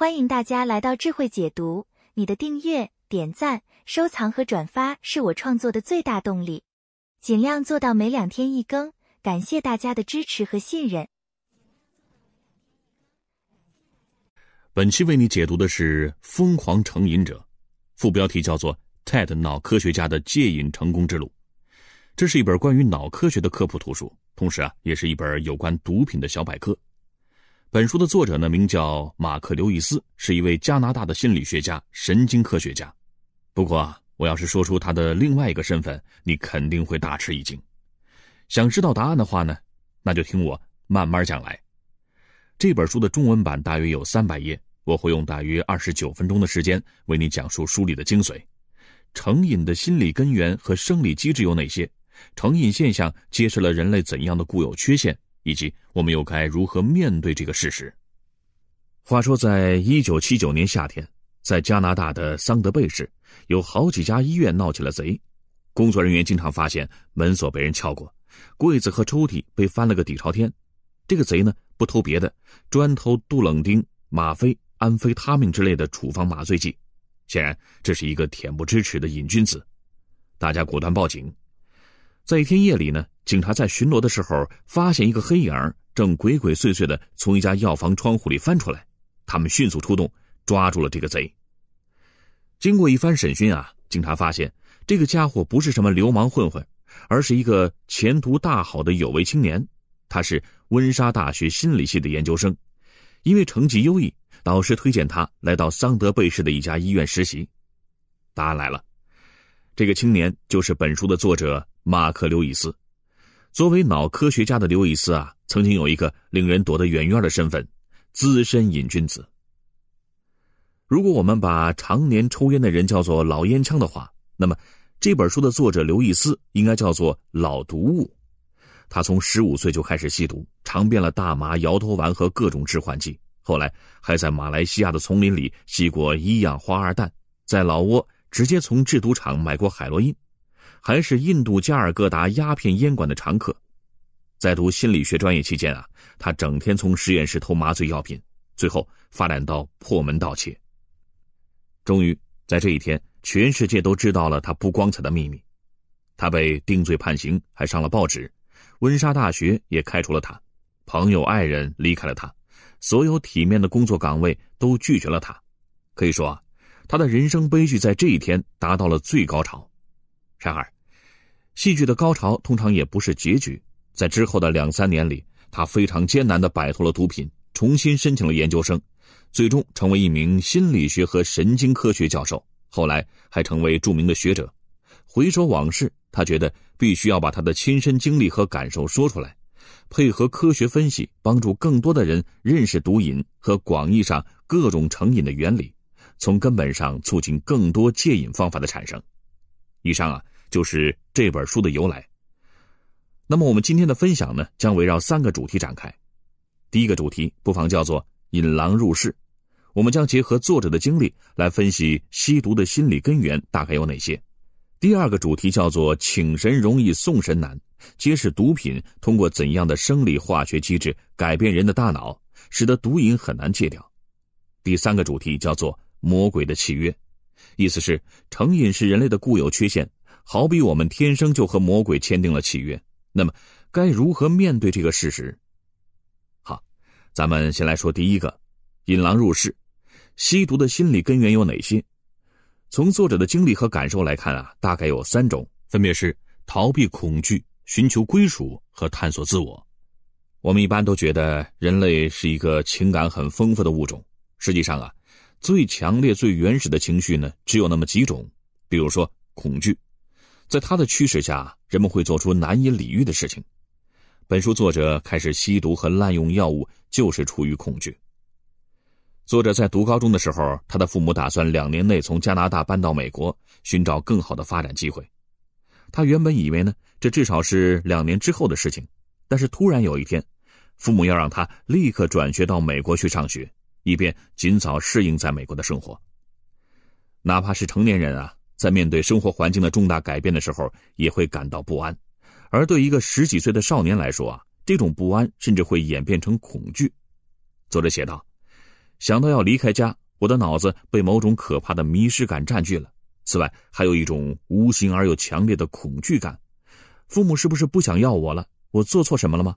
欢迎大家来到智慧解读。你的订阅、点赞、收藏和转发是我创作的最大动力。尽量做到每两天一更，感谢大家的支持和信任。本期为你解读的是《疯狂成瘾者》，副标题叫做《TED 脑科学家的戒瘾成功之路》。这是一本关于脑科学的科普图书，同时啊，也是一本有关毒品的小百科。本书的作者呢，名叫马克·刘易斯，是一位加拿大的心理学家、神经科学家。不过啊，我要是说出他的另外一个身份，你肯定会大吃一惊。想知道答案的话呢，那就听我慢慢讲来。这本书的中文版大约有三百页，我会用大约二十九分钟的时间为你讲述书里的精髓：成瘾的心理根源和生理机制有哪些？成瘾现象揭示了人类怎样的固有缺陷？以及我们又该如何面对这个事实？话说，在一九七九年夏天，在加拿大的桑德贝市，有好几家医院闹起了贼。工作人员经常发现门锁被人撬过，柜子和抽屉被翻了个底朝天。这个贼呢，不偷别的，专偷杜冷丁、吗啡、安非他命之类的处方麻醉剂。显然，这是一个恬不知耻的瘾君子。大家果断报警。在一天夜里呢，警察在巡逻的时候，发现一个黑影正鬼鬼祟祟的从一家药房窗户里翻出来。他们迅速出动，抓住了这个贼。经过一番审讯啊，警察发现这个家伙不是什么流氓混混，而是一个前途大好的有为青年。他是温莎大学心理系的研究生，因为成绩优异，导师推荐他来到桑德贝市的一家医院实习。答案来了。这个青年就是本书的作者马克·刘易斯。作为脑科学家的刘易斯啊，曾经有一个令人躲得远远的身份——资深瘾君子。如果我们把常年抽烟的人叫做“老烟枪”的话，那么这本书的作者刘易斯应该叫做“老毒物”。他从十五岁就开始吸毒，尝遍了大麻、摇头丸和各种致幻剂，后来还在马来西亚的丛林里吸过一氧化二氮，在老挝。直接从制毒厂买过海洛因，还是印度加尔各答鸦片烟馆的常客。在读心理学专业期间啊，他整天从实验室偷麻醉药品，最后发展到破门盗窃。终于在这一天，全世界都知道了他不光彩的秘密。他被定罪判刑，还上了报纸，温莎大学也开除了他，朋友、爱人离开了他，所有体面的工作岗位都拒绝了他。可以说啊。他的人生悲剧在这一天达到了最高潮，然而，戏剧的高潮通常也不是结局。在之后的两三年里，他非常艰难的摆脱了毒品，重新申请了研究生，最终成为一名心理学和神经科学教授，后来还成为著名的学者。回首往事，他觉得必须要把他的亲身经历和感受说出来，配合科学分析，帮助更多的人认识毒瘾和广义上各种成瘾的原理。从根本上促进更多戒瘾方法的产生。以上啊，就是这本书的由来。那么我们今天的分享呢，将围绕三个主题展开。第一个主题不妨叫做“引狼入室”，我们将结合作者的经历来分析吸毒的心理根源大概有哪些。第二个主题叫做“请神容易送神难”，揭示毒品通过怎样的生理化学机制改变人的大脑，使得毒瘾很难戒掉。第三个主题叫做。魔鬼的契约，意思是成瘾是人类的固有缺陷，好比我们天生就和魔鬼签订了契约。那么，该如何面对这个事实？好，咱们先来说第一个，引狼入室，吸毒的心理根源有哪些？从作者的经历和感受来看啊，大概有三种，分别是逃避恐惧、寻求归属和探索自我。我们一般都觉得人类是一个情感很丰富的物种，实际上啊。最强烈、最原始的情绪呢，只有那么几种，比如说恐惧。在他的驱使下，人们会做出难以理喻的事情。本书作者开始吸毒和滥用药物，就是出于恐惧。作者在读高中的时候，他的父母打算两年内从加拿大搬到美国，寻找更好的发展机会。他原本以为呢，这至少是两年之后的事情。但是突然有一天，父母要让他立刻转学到美国去上学。以便尽早适应在美国的生活。哪怕是成年人啊，在面对生活环境的重大改变的时候，也会感到不安；而对一个十几岁的少年来说啊，这种不安甚至会演变成恐惧。作者写道：“想到要离开家，我的脑子被某种可怕的迷失感占据了。此外，还有一种无形而又强烈的恐惧感：父母是不是不想要我了？我做错什么了吗？”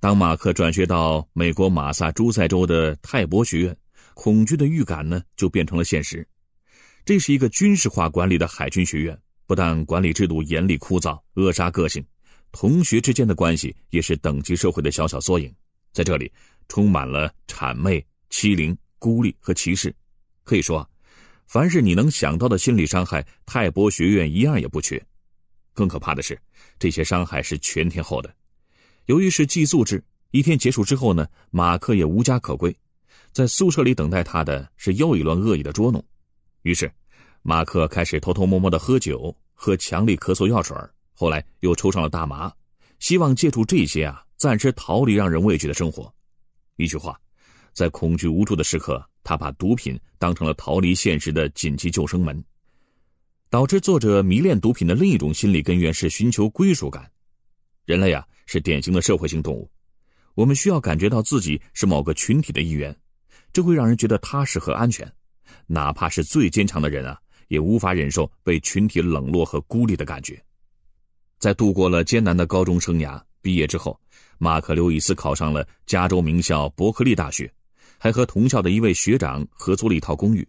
当马克转学到美国马萨诸塞州的泰伯学院，恐惧的预感呢就变成了现实。这是一个军事化管理的海军学院，不但管理制度严厉枯燥，扼杀个性，同学之间的关系也是等级社会的小小缩影。在这里，充满了谄媚、欺凌、孤立和歧视。可以说，凡是你能想到的心理伤害，泰伯学院一样也不缺。更可怕的是，这些伤害是全天候的。由于是寄宿制，一天结束之后呢，马克也无家可归，在宿舍里等待他的是又一轮恶意的捉弄。于是，马克开始偷偷摸摸的喝酒喝强力咳嗽药水，后来又抽上了大麻，希望借助这些啊暂时逃离让人畏惧的生活。一句话，在恐惧无助的时刻，他把毒品当成了逃离现实的紧急救生门。导致作者迷恋毒品的另一种心理根源是寻求归属感。人类啊是典型的社会性动物，我们需要感觉到自己是某个群体的一员，这会让人觉得踏实和安全。哪怕是最坚强的人啊，也无法忍受被群体冷落和孤立的感觉。在度过了艰难的高中生涯，毕业之后，马克·刘易斯考上了加州名校伯克利大学，还和同校的一位学长合租了一套公寓。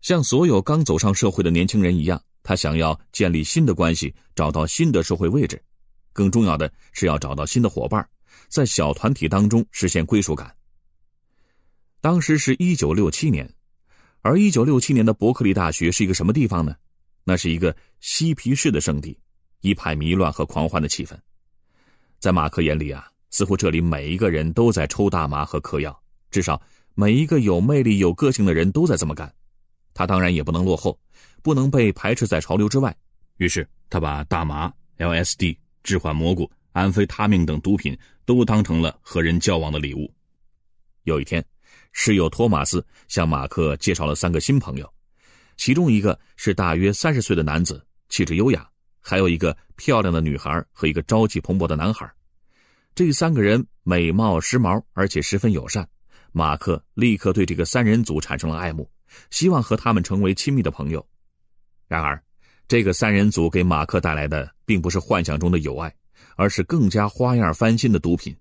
像所有刚走上社会的年轻人一样，他想要建立新的关系，找到新的社会位置。更重要的是要找到新的伙伴，在小团体当中实现归属感。当时是一九六七年，而一九六七年的伯克利大学是一个什么地方呢？那是一个嬉皮士的圣地，一派迷乱和狂欢的气氛。在马克眼里啊，似乎这里每一个人都在抽大麻和嗑药，至少每一个有魅力、有个性的人都在这么干。他当然也不能落后，不能被排斥在潮流之外。于是他把大麻、LSD。置换蘑菇、安非他命等毒品都当成了和人交往的礼物。有一天，室友托马斯向马克介绍了三个新朋友，其中一个是大约三十岁的男子，气质优雅；还有一个漂亮的女孩和一个朝气蓬勃的男孩。这三个人美貌时髦，而且十分友善。马克立刻对这个三人组产生了爱慕，希望和他们成为亲密的朋友。然而，这个三人组给马克带来的，并不是幻想中的友爱，而是更加花样翻新的毒品。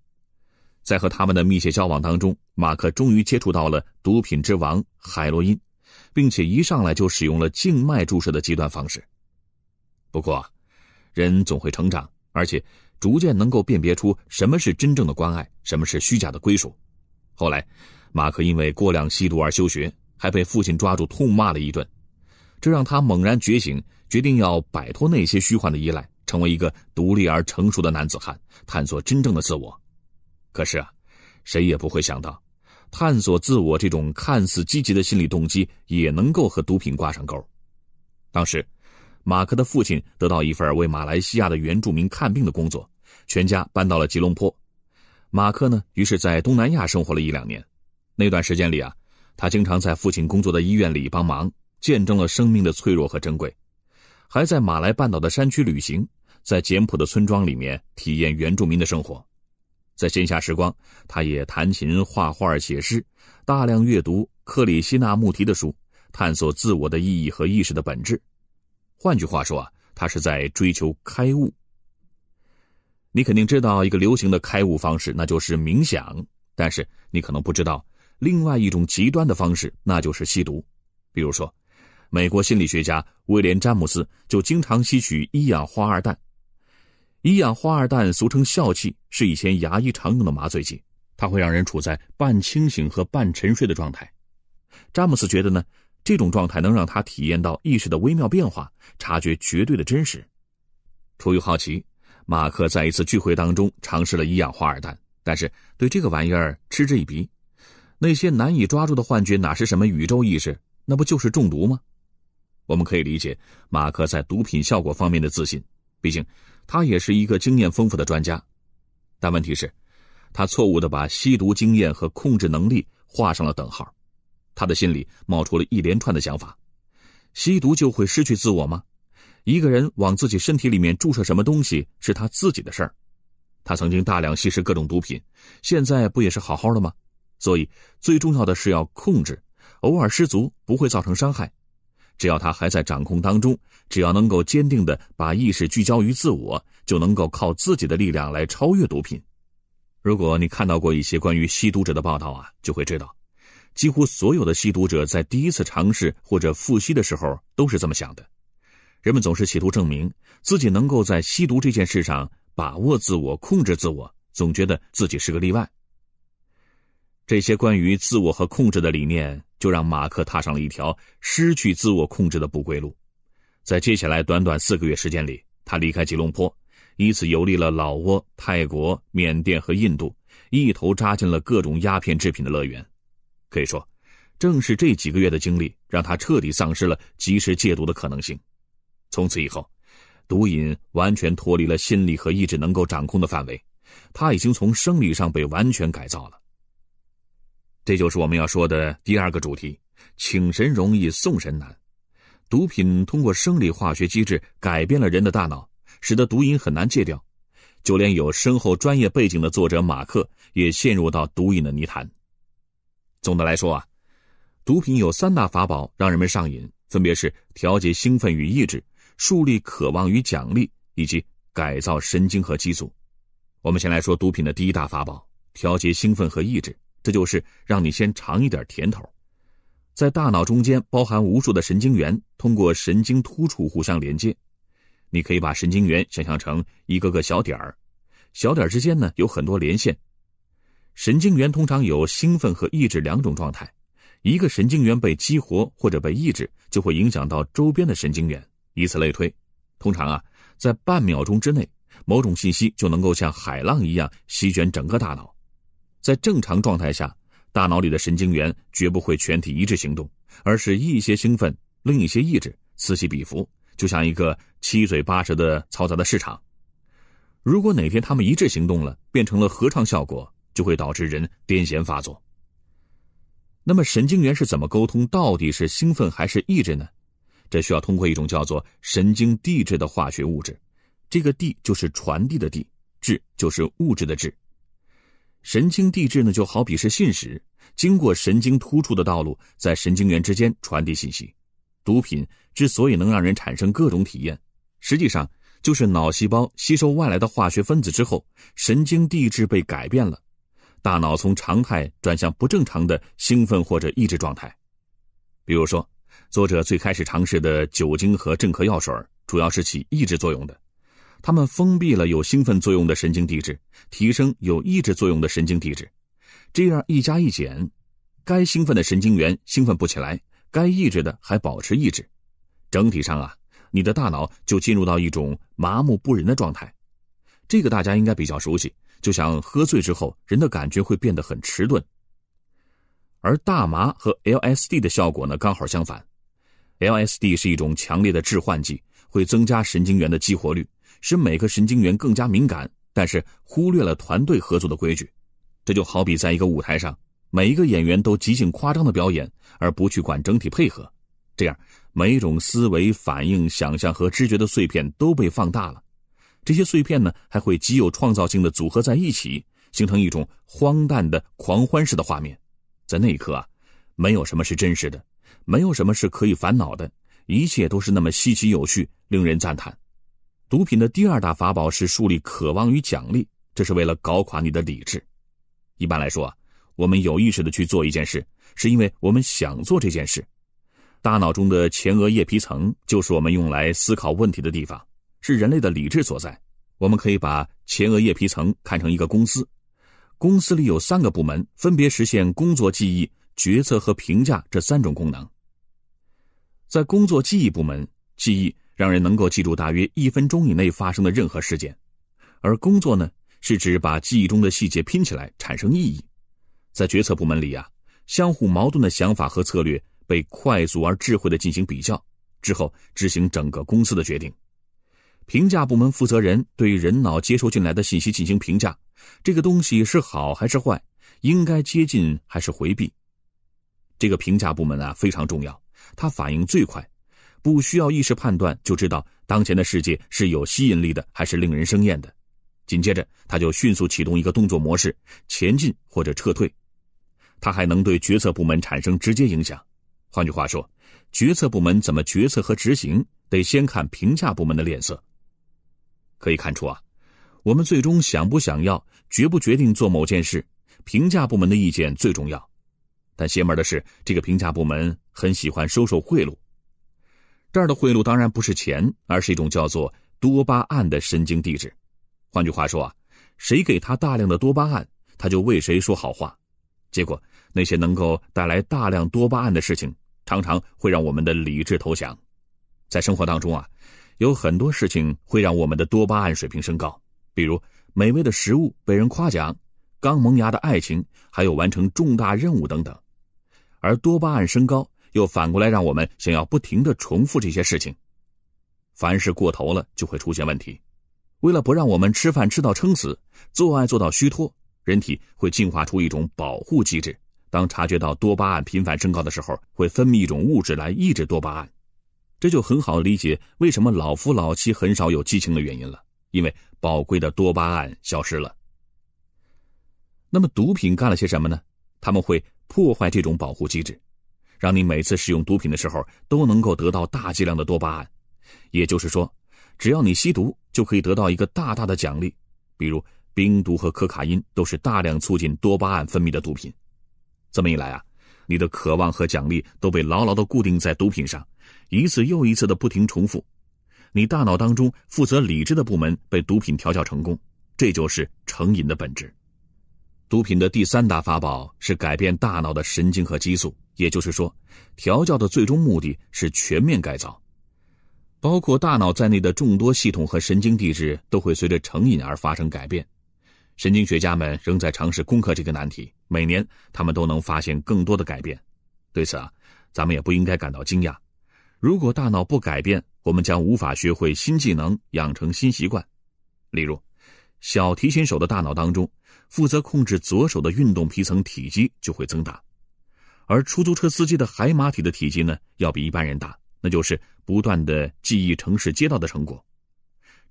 在和他们的密切交往当中，马克终于接触到了毒品之王海洛因，并且一上来就使用了静脉注射的极端方式。不过，人总会成长，而且逐渐能够辨别出什么是真正的关爱，什么是虚假的归属。后来，马克因为过量吸毒而休学，还被父亲抓住痛骂了一顿，这让他猛然觉醒。决定要摆脱那些虚幻的依赖，成为一个独立而成熟的男子汉，探索真正的自我。可是啊，谁也不会想到，探索自我这种看似积极的心理动机，也能够和毒品挂上钩。当时，马克的父亲得到一份为马来西亚的原住民看病的工作，全家搬到了吉隆坡。马克呢，于是在东南亚生活了一两年。那段时间里啊，他经常在父亲工作的医院里帮忙，见证了生命的脆弱和珍贵。还在马来半岛的山区旅行，在简朴的村庄里面体验原住民的生活。在闲暇时光，他也弹琴、画画、写诗，大量阅读克里希纳穆提的书，探索自我的意义和意识的本质。换句话说啊，他是在追求开悟。你肯定知道一个流行的开悟方式，那就是冥想。但是你可能不知道，另外一种极端的方式，那就是吸毒，比如说。美国心理学家威廉·詹姆斯就经常吸取一氧化二氮。一氧化二氮俗称笑气，是以前牙医常用的麻醉剂，它会让人处在半清醒和半沉睡的状态。詹姆斯觉得呢，这种状态能让他体验到意识的微妙变化，察觉绝对的真实。出于好奇，马克在一次聚会当中尝试了一氧化二氮，但是对这个玩意儿嗤之以鼻。那些难以抓住的幻觉哪是什么宇宙意识？那不就是中毒吗？我们可以理解马克在毒品效果方面的自信，毕竟他也是一个经验丰富的专家。但问题是，他错误的把吸毒经验和控制能力画上了等号。他的心里冒出了一连串的想法：吸毒就会失去自我吗？一个人往自己身体里面注射什么东西是他自己的事儿。他曾经大量吸食各种毒品，现在不也是好好的吗？所以最重要的是要控制，偶尔失足不会造成伤害。只要他还在掌控当中，只要能够坚定地把意识聚焦于自我，就能够靠自己的力量来超越毒品。如果你看到过一些关于吸毒者的报道啊，就会知道，几乎所有的吸毒者在第一次尝试或者复吸的时候都是这么想的。人们总是企图证明自己能够在吸毒这件事上把握自我、控制自我，总觉得自己是个例外。这些关于自我和控制的理念。就让马克踏上了一条失去自我控制的不归路，在接下来短短四个月时间里，他离开吉隆坡，以此游历了老挝、泰国、缅甸和印度，一头扎进了各种鸦片制品的乐园。可以说，正是这几个月的经历，让他彻底丧失了及时戒毒的可能性。从此以后，毒瘾完全脱离了心理和意志能够掌控的范围，他已经从生理上被完全改造了。这就是我们要说的第二个主题：请神容易送神难。毒品通过生理化学机制改变了人的大脑，使得毒瘾很难戒掉。就连有深厚专业背景的作者马克也陷入到毒瘾的泥潭。总的来说啊，毒品有三大法宝让人们上瘾，分别是调节兴奋与意志、树立渴望与奖励，以及改造神经和激素。我们先来说毒品的第一大法宝：调节兴奋和意志。这就是让你先尝一点甜头，在大脑中间包含无数的神经元，通过神经突触互相连接。你可以把神经元想象成一个个小点儿，小点儿之间呢有很多连线。神经元通常有兴奋和抑制两种状态，一个神经元被激活或者被抑制，就会影响到周边的神经元，以此类推。通常啊，在半秒钟之内，某种信息就能够像海浪一样席卷整个大脑。在正常状态下，大脑里的神经元绝不会全体一致行动，而是一些兴奋，另一些抑制，此起彼伏，就像一个七嘴八舌的嘈杂的市场。如果哪天他们一致行动了，变成了合唱效果，就会导致人癫痫发作。那么，神经元是怎么沟通？到底是兴奋还是抑制呢？这需要通过一种叫做神经递质的化学物质，这个“递”就是传递的“递”，“质”就是物质的“质”。神经递质呢，就好比是信使，经过神经突出的道路，在神经元之间传递信息。毒品之所以能让人产生各种体验，实际上就是脑细胞吸收外来的化学分子之后，神经递质被改变了，大脑从常态转向不正常的兴奋或者抑制状态。比如说，作者最开始尝试的酒精和镇咳药水，主要是起抑制作用的。他们封闭了有兴奋作用的神经递质，提升有抑制作用的神经递质，这样一加一减，该兴奋的神经元兴奋不起来，该抑制的还保持抑制，整体上啊，你的大脑就进入到一种麻木不仁的状态。这个大家应该比较熟悉，就像喝醉之后人的感觉会变得很迟钝。而大麻和 LSD 的效果呢，刚好相反，LSD 是一种强烈的致幻剂，会增加神经元的激活率。使每个神经元更加敏感，但是忽略了团队合作的规矩。这就好比在一个舞台上，每一个演员都极尽夸张的表演，而不去管整体配合。这样，每一种思维、反应、想象和知觉的碎片都被放大了。这些碎片呢，还会极有创造性的组合在一起，形成一种荒诞的狂欢式的画面。在那一刻啊，没有什么是真实的，没有什么是可以烦恼的，一切都是那么稀奇有趣，令人赞叹。毒品的第二大法宝是树立渴望与奖励，这是为了搞垮你的理智。一般来说，我们有意识的去做一件事，是因为我们想做这件事。大脑中的前额叶皮层就是我们用来思考问题的地方，是人类的理智所在。我们可以把前额叶皮层看成一个公司，公司里有三个部门，分别实现工作记忆、决策和评价这三种功能。在工作记忆部门，记忆。让人能够记住大约一分钟以内发生的任何事件，而工作呢是指把记忆中的细节拼起来产生意义。在决策部门里啊，相互矛盾的想法和策略被快速而智慧地进行比较之后，执行整个公司的决定。评价部门负责人对人脑接收进来的信息进行评价，这个东西是好还是坏，应该接近还是回避。这个评价部门啊非常重要，它反应最快。不需要意识判断，就知道当前的世界是有吸引力的还是令人生厌的。紧接着，他就迅速启动一个动作模式，前进或者撤退。他还能对决策部门产生直接影响。换句话说，决策部门怎么决策和执行，得先看评价部门的脸色。可以看出啊，我们最终想不想要、决不决定做某件事，评价部门的意见最重要。但邪门的是，这个评价部门很喜欢收受贿赂。这儿的贿赂当然不是钱，而是一种叫做多巴胺的神经递质。换句话说啊，谁给他大量的多巴胺，他就为谁说好话。结果那些能够带来大量多巴胺的事情，常常会让我们的理智投降。在生活当中啊，有很多事情会让我们的多巴胺水平升高，比如美味的食物、被人夸奖、刚萌芽的爱情，还有完成重大任务等等。而多巴胺升高。又反过来让我们想要不停的重复这些事情，凡事过头了就会出现问题。为了不让我们吃饭吃到撑死，做爱做到虚脱，人体会进化出一种保护机制。当察觉到多巴胺频繁升高的时候，会分泌一种物质来抑制多巴胺。这就很好理解为什么老夫老妻很少有激情的原因了，因为宝贵的多巴胺消失了。那么毒品干了些什么呢？他们会破坏这种保护机制。让你每次使用毒品的时候都能够得到大剂量的多巴胺，也就是说，只要你吸毒就可以得到一个大大的奖励。比如冰毒和可卡因都是大量促进多巴胺分泌的毒品。这么一来啊，你的渴望和奖励都被牢牢地固定在毒品上，一次又一次的不停重复。你大脑当中负责理智的部门被毒品调教成功，这就是成瘾的本质。毒品的第三大法宝是改变大脑的神经和激素。也就是说，调教的最终目的是全面改造，包括大脑在内的众多系统和神经递质都会随着成瘾而发生改变。神经学家们仍在尝试攻克这个难题，每年他们都能发现更多的改变。对此啊，咱们也不应该感到惊讶。如果大脑不改变，我们将无法学会新技能、养成新习惯。例如，小提琴手的大脑当中，负责控制左手的运动皮层体积就会增大。而出租车司机的海马体的体积呢，要比一般人大。那就是不断的记忆城市街道的成果，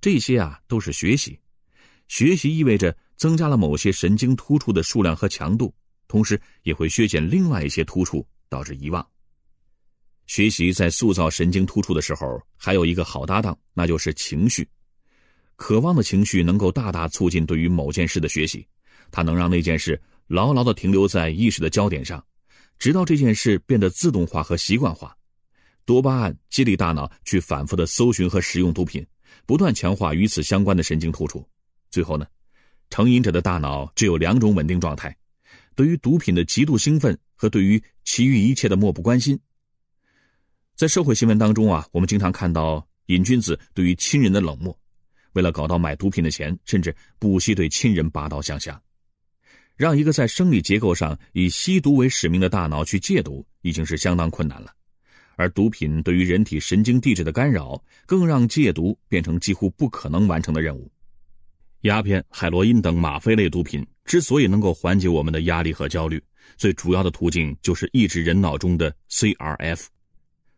这些啊都是学习。学习意味着增加了某些神经突触的数量和强度，同时也会削减另外一些突触，导致遗忘。学习在塑造神经突触的时候，还有一个好搭档，那就是情绪。渴望的情绪能够大大促进对于某件事的学习，它能让那件事牢牢的停留在意识的焦点上。直到这件事变得自动化和习惯化，多巴胺激励大脑去反复的搜寻和使用毒品，不断强化与此相关的神经突触。最后呢，成瘾者的大脑只有两种稳定状态：对于毒品的极度兴奋和对于其余一切的漠不关心。在社会新闻当中啊，我们经常看到瘾君子对于亲人的冷漠，为了搞到买毒品的钱，甚至不惜对亲人拔刀相向。让一个在生理结构上以吸毒为使命的大脑去戒毒，已经是相当困难了，而毒品对于人体神经递质的干扰，更让戒毒变成几乎不可能完成的任务。鸦片、海洛因等吗啡类毒品之所以能够缓解我们的压力和焦虑，最主要的途径就是抑制人脑中的 CRF。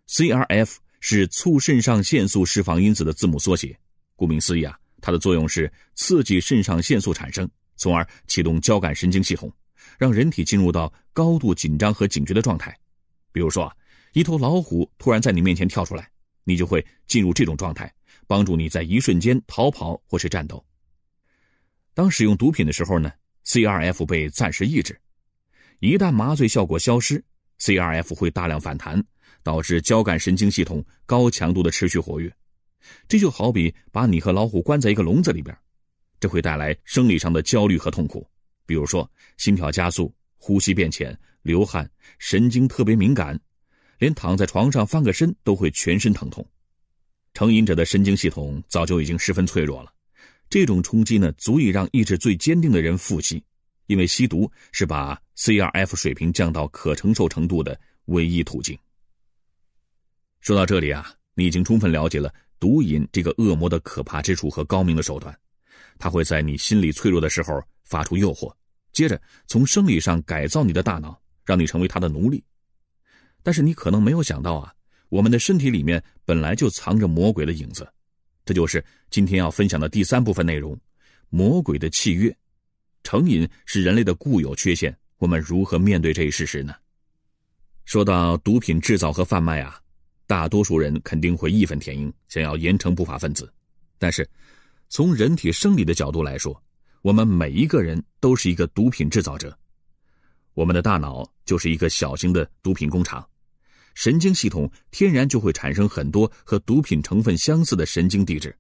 CRF 是促肾上腺素释放因子的字母缩写，顾名思义啊，它的作用是刺激肾上腺素产生。从而启动交感神经系统，让人体进入到高度紧张和警觉的状态。比如说啊，一头老虎突然在你面前跳出来，你就会进入这种状态，帮助你在一瞬间逃跑或是战斗。当使用毒品的时候呢，CRF 被暂时抑制，一旦麻醉效果消失，CRF 会大量反弹，导致交感神经系统高强度的持续活跃。这就好比把你和老虎关在一个笼子里边。这会带来生理上的焦虑和痛苦，比如说心跳加速、呼吸变浅、流汗、神经特别敏感，连躺在床上翻个身都会全身疼痛。成瘾者的神经系统早就已经十分脆弱了，这种冲击呢，足以让意志最坚定的人复吸，因为吸毒是把 CRF 水平降到可承受程度的唯一途径。说到这里啊，你已经充分了解了毒瘾这个恶魔的可怕之处和高明的手段。他会在你心理脆弱的时候发出诱惑，接着从生理上改造你的大脑，让你成为他的奴隶。但是你可能没有想到啊，我们的身体里面本来就藏着魔鬼的影子。这就是今天要分享的第三部分内容：魔鬼的契约。成瘾是人类的固有缺陷，我们如何面对这一事实呢？说到毒品制造和贩卖啊，大多数人肯定会义愤填膺，想要严惩不法分子，但是。从人体生理的角度来说，我们每一个人都是一个毒品制造者。我们的大脑就是一个小型的毒品工厂，神经系统天然就会产生很多和毒品成分相似的神经递质，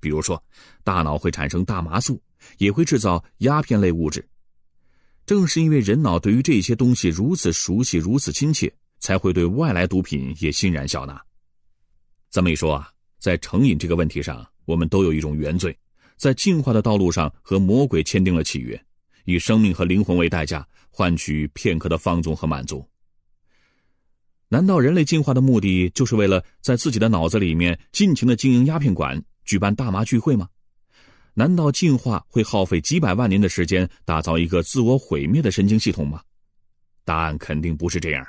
比如说，大脑会产生大麻素，也会制造鸦片类物质。正是因为人脑对于这些东西如此熟悉、如此亲切，才会对外来毒品也欣然笑纳。这么一说啊，在成瘾这个问题上。我们都有一种原罪，在进化的道路上和魔鬼签订了契约，以生命和灵魂为代价，换取片刻的放纵和满足。难道人类进化的目的就是为了在自己的脑子里面尽情的经营鸦片馆，举办大麻聚会吗？难道进化会耗费几百万年的时间，打造一个自我毁灭的神经系统吗？答案肯定不是这样。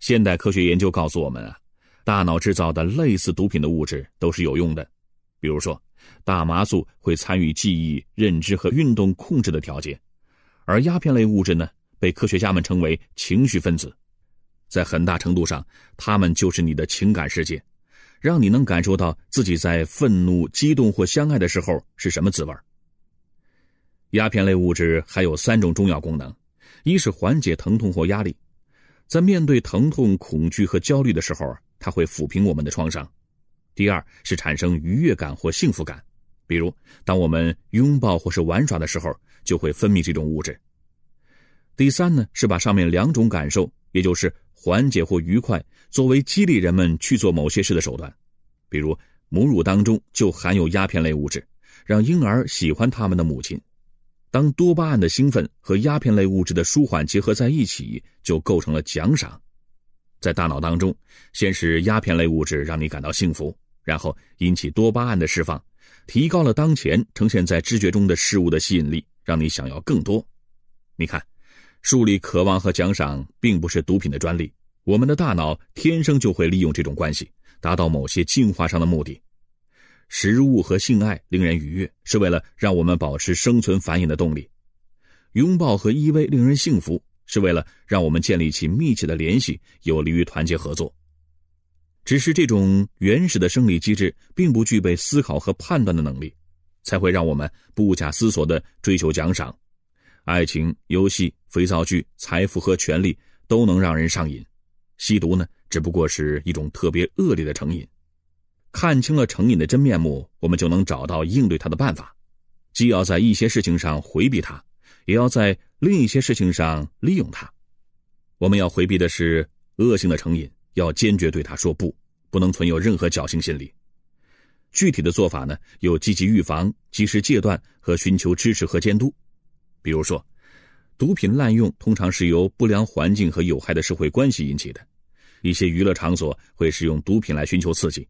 现代科学研究告诉我们啊。大脑制造的类似毒品的物质都是有用的，比如说，大麻素会参与记忆、认知和运动控制的调节，而鸦片类物质呢，被科学家们称为情绪分子，在很大程度上，它们就是你的情感世界，让你能感受到自己在愤怒、激动或相爱的时候是什么滋味。鸦片类物质还有三种重要功能：一是缓解疼痛或压力，在面对疼痛、恐惧和焦虑的时候。它会抚平我们的创伤。第二是产生愉悦感或幸福感，比如当我们拥抱或是玩耍的时候，就会分泌这种物质。第三呢是把上面两种感受，也就是缓解或愉快，作为激励人们去做某些事的手段，比如母乳当中就含有鸦片类物质，让婴儿喜欢他们的母亲。当多巴胺的兴奋和鸦片类物质的舒缓结合在一起，就构成了奖赏。在大脑当中，先是鸦片类物质让你感到幸福，然后引起多巴胺的释放，提高了当前呈现在知觉中的事物的吸引力，让你想要更多。你看，树立渴望和奖赏并不是毒品的专利，我们的大脑天生就会利用这种关系，达到某些进化上的目的。食物和性爱令人愉悦，是为了让我们保持生存繁衍的动力；拥抱和依偎令人幸福。是为了让我们建立起密切的联系，有利于团结合作。只是这种原始的生理机制，并不具备思考和判断的能力，才会让我们不假思索的追求奖赏。爱情、游戏、肥皂剧、财富和权力都能让人上瘾。吸毒呢，只不过是一种特别恶劣的成瘾。看清了成瘾的真面目，我们就能找到应对它的办法。既要在一些事情上回避它，也要在。另一些事情上利用它。我们要回避的是恶性的成瘾，要坚决对它说不，不能存有任何侥幸心理。具体的做法呢，有积极预防、及时戒断和寻求支持和监督。比如说，毒品滥用通常是由不良环境和有害的社会关系引起的，一些娱乐场所会使用毒品来寻求刺激，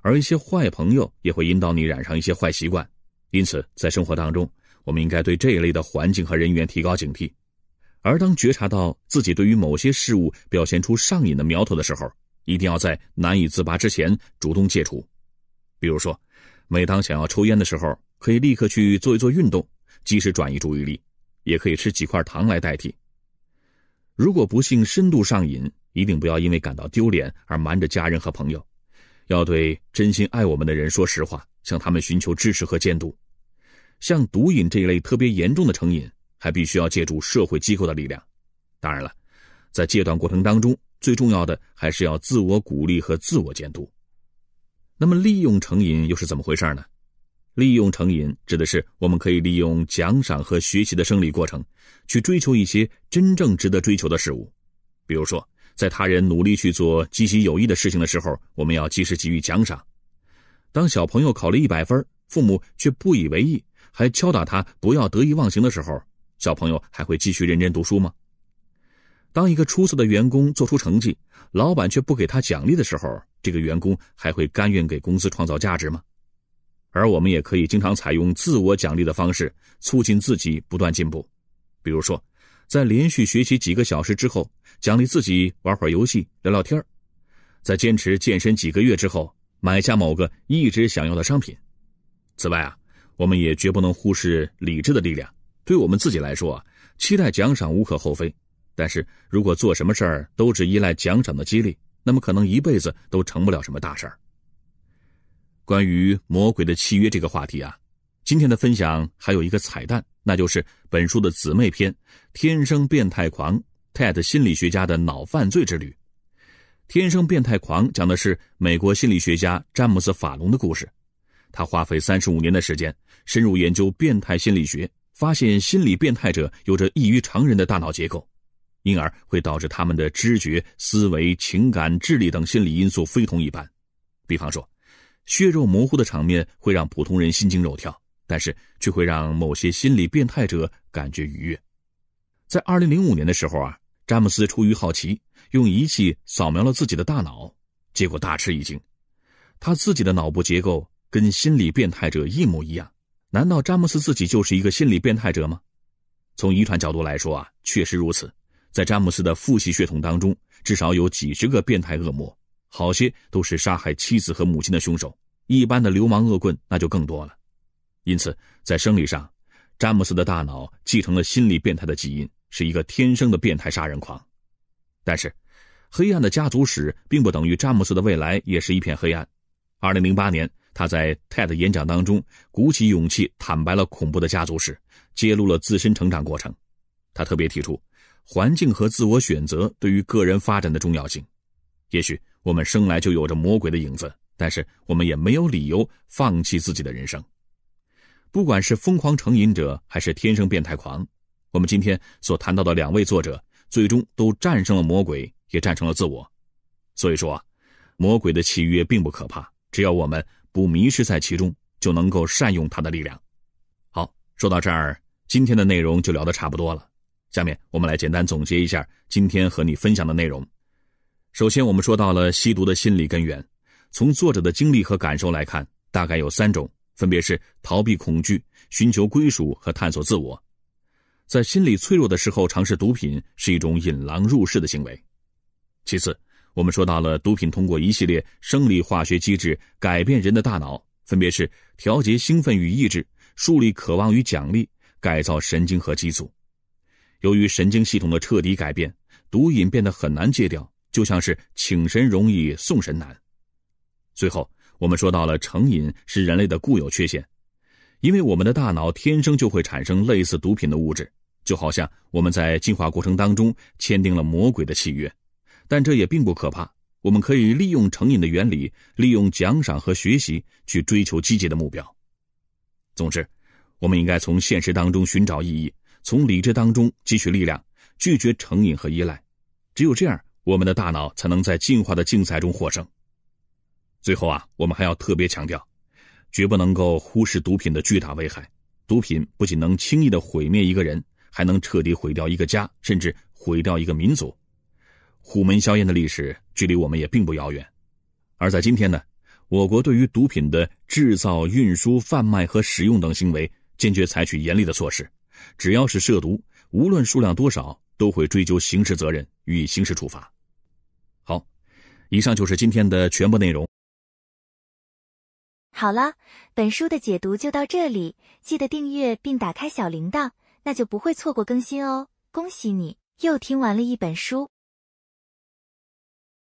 而一些坏朋友也会引导你染上一些坏习惯。因此，在生活当中。我们应该对这一类的环境和人员提高警惕，而当觉察到自己对于某些事物表现出上瘾的苗头的时候，一定要在难以自拔之前主动戒除。比如说，每当想要抽烟的时候，可以立刻去做一做运动，及时转移注意力，也可以吃几块糖来代替。如果不幸深度上瘾，一定不要因为感到丢脸而瞒着家人和朋友，要对真心爱我们的人说实话，向他们寻求支持和监督。像毒瘾这一类特别严重的成瘾，还必须要借助社会机构的力量。当然了，在戒断过程当中，最重要的还是要自我鼓励和自我监督。那么，利用成瘾又是怎么回事呢？利用成瘾指的是我们可以利用奖赏和学习的生理过程，去追求一些真正值得追求的事物。比如说，在他人努力去做积极有益的事情的时候，我们要及时给予奖赏。当小朋友考了一百分，父母却不以为意。还敲打他不要得意忘形的时候，小朋友还会继续认真读书吗？当一个出色的员工做出成绩，老板却不给他奖励的时候，这个员工还会甘愿给公司创造价值吗？而我们也可以经常采用自我奖励的方式，促进自己不断进步。比如说，在连续学习几个小时之后，奖励自己玩会儿游戏、聊聊天在坚持健身几个月之后，买下某个一直想要的商品。此外啊。我们也绝不能忽视理智的力量。对我们自己来说啊，期待奖赏无可厚非。但是如果做什么事儿都只依赖奖赏的激励，那么可能一辈子都成不了什么大事儿。关于《魔鬼的契约》这个话题啊，今天的分享还有一个彩蛋，那就是本书的姊妹篇《天生变态狂》泰 d 心理学家的脑犯罪之旅。《天生变态狂》讲的是美国心理学家詹姆斯·法隆的故事。他花费三十五年的时间深入研究变态心理学，发现心理变态者有着异于常人的大脑结构，因而会导致他们的知觉、思维、情感、智力等心理因素非同一般。比方说，血肉模糊的场面会让普通人心惊肉跳，但是却会让某些心理变态者感觉愉悦。在二零零五年的时候啊，詹姆斯出于好奇，用仪器扫描了自己的大脑，结果大吃一惊，他自己的脑部结构。跟心理变态者一模一样，难道詹姆斯自己就是一个心理变态者吗？从遗传角度来说啊，确实如此。在詹姆斯的父系血统当中，至少有几十个变态恶魔，好些都是杀害妻子和母亲的凶手。一般的流氓恶棍那就更多了。因此，在生理上，詹姆斯的大脑继承了心理变态的基因，是一个天生的变态杀人狂。但是，黑暗的家族史并不等于詹姆斯的未来也是一片黑暗。二零零八年。他在 TED 演讲当中鼓起勇气，坦白了恐怖的家族史，揭露了自身成长过程。他特别提出，环境和自我选择对于个人发展的重要性。也许我们生来就有着魔鬼的影子，但是我们也没有理由放弃自己的人生。不管是疯狂成瘾者，还是天生变态狂，我们今天所谈到的两位作者，最终都战胜了魔鬼，也战胜了自我。所以说啊，魔鬼的契约并不可怕，只要我们。不迷失在其中，就能够善用它的力量。好，说到这儿，今天的内容就聊得差不多了。下面我们来简单总结一下今天和你分享的内容。首先，我们说到了吸毒的心理根源，从作者的经历和感受来看，大概有三种，分别是逃避恐惧、寻求归属和探索自我。在心理脆弱的时候尝试毒品，是一种引狼入室的行为。其次，我们说到了毒品通过一系列生理化学机制改变人的大脑，分别是调节兴奋与抑制、树立渴望与奖励、改造神经和激素。由于神经系统的彻底改变，毒瘾变得很难戒掉，就像是请神容易送神难。最后，我们说到了成瘾是人类的固有缺陷，因为我们的大脑天生就会产生类似毒品的物质，就好像我们在进化过程当中签订了魔鬼的契约。但这也并不可怕，我们可以利用成瘾的原理，利用奖赏和学习去追求积极的目标。总之，我们应该从现实当中寻找意义，从理智当中汲取力量，拒绝成瘾和依赖。只有这样，我们的大脑才能在进化的竞赛中获胜。最后啊，我们还要特别强调，绝不能够忽视毒品的巨大危害。毒品不仅能轻易的毁灭一个人，还能彻底毁掉一个家，甚至毁掉一个民族。虎门销烟的历史距离我们也并不遥远，而在今天呢，我国对于毒品的制造、运输、贩卖和使用等行为，坚决采取严厉的措施。只要是涉毒，无论数量多少，都会追究刑事责任，予以刑事处罚。好，以上就是今天的全部内容。好了，本书的解读就到这里，记得订阅并打开小铃铛，那就不会错过更新哦。恭喜你又听完了一本书。